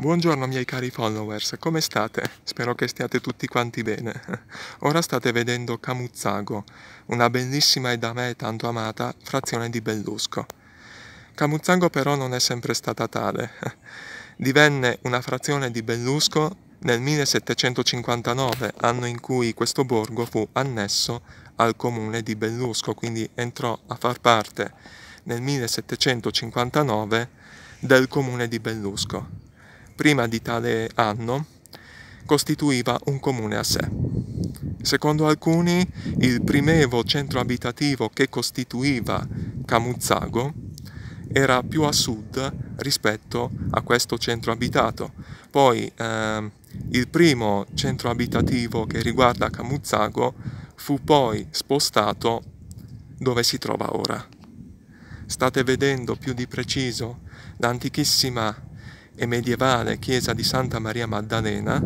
Buongiorno miei cari followers, come state? Spero che stiate tutti quanti bene. Ora state vedendo Camuzzago, una bellissima e da me tanto amata frazione di Bellusco. Camuzzago però non è sempre stata tale. Divenne una frazione di Bellusco nel 1759, anno in cui questo borgo fu annesso al comune di Bellusco, quindi entrò a far parte nel 1759 del comune di Bellusco prima di tale anno, costituiva un comune a sé. Secondo alcuni, il primevo centro abitativo che costituiva Camuzzago era più a sud rispetto a questo centro abitato. Poi eh, il primo centro abitativo che riguarda Camuzzago fu poi spostato dove si trova ora. State vedendo più di preciso l'antichissima e medievale chiesa di Santa Maria Maddalena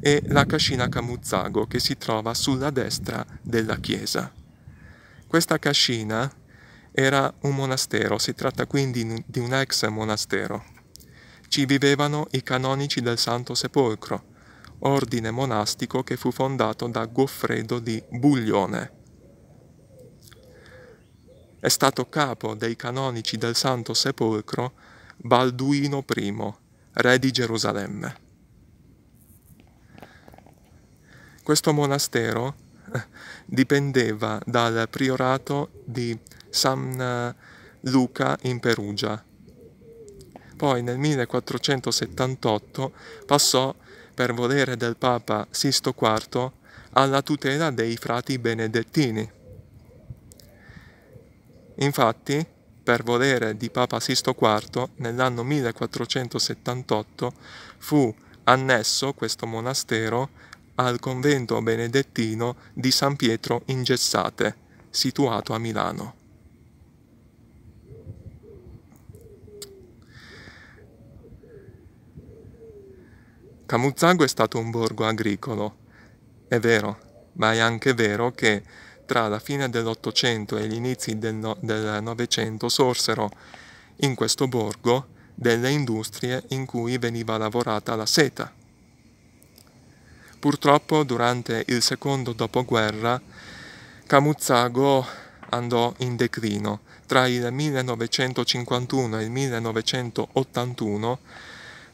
e la cascina Camuzzago che si trova sulla destra della chiesa. Questa cascina era un monastero, si tratta quindi di un ex monastero. Ci vivevano i canonici del Santo Sepolcro, ordine monastico che fu fondato da Goffredo di Buglione. È stato capo dei canonici del Santo Sepolcro Balduino I, re di Gerusalemme. Questo monastero eh, dipendeva dal priorato di San eh, Luca in Perugia. Poi nel 1478 passò, per volere del Papa Sisto IV, alla tutela dei frati benedettini. Infatti, per volere di Papa Sisto IV, nell'anno 1478 fu annesso questo monastero al convento benedettino di San Pietro in Gessate, situato a Milano. Camuzzago è stato un borgo agricolo, è vero, ma è anche vero che tra la fine dell'Ottocento e gli inizi del, Novecento sorsero in questo borgo delle industrie in cui veniva lavorata la seta. Purtroppo durante il secondo dopoguerra Camuzzago andò in declino. Tra il 1951 e il 1981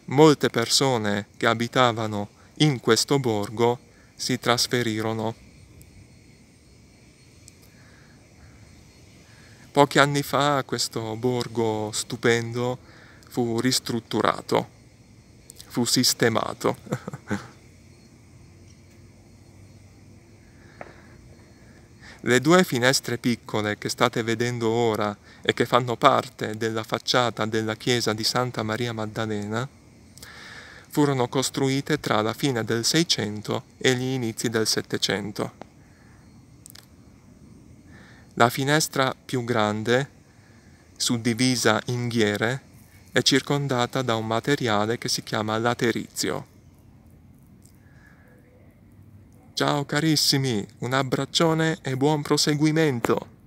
molte persone che abitavano in questo borgo si trasferirono Pochi anni fa questo borgo stupendo fu ristrutturato, fu sistemato. Le due finestre piccole che state vedendo ora e che fanno parte della facciata della chiesa di Santa Maria Maddalena furono costruite tra la fine del Seicento e gli inizi del Settecento. La finestra più grande, suddivisa in ghiere, è circondata da un materiale che si chiama laterizio. Ciao carissimi, un abbraccione e buon proseguimento!